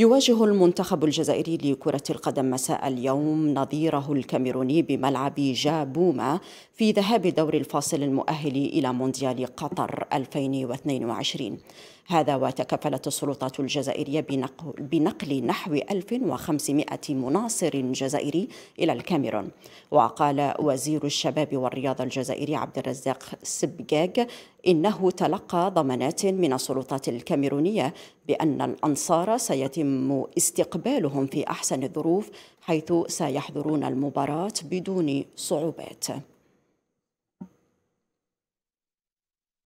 يواجه المنتخب الجزائري لكرة القدم مساء اليوم نظيره الكاميروني بملعب جابوما في ذهاب دور الفاصل المؤهل إلى مونديال قطر 2022 هذا وتكفلت السلطات الجزائرية بنقل نحو 1500 مناصر جزائري إلى الكاميرون وقال وزير الشباب والرياضة الجزائري عبد الرزاق سبجاج إنه تلقى ضمانات من السلطات الكاميرونية بأن الأنصار سيتم استقبالهم في أحسن الظروف حيث سيحضرون المباراة بدون صعوبات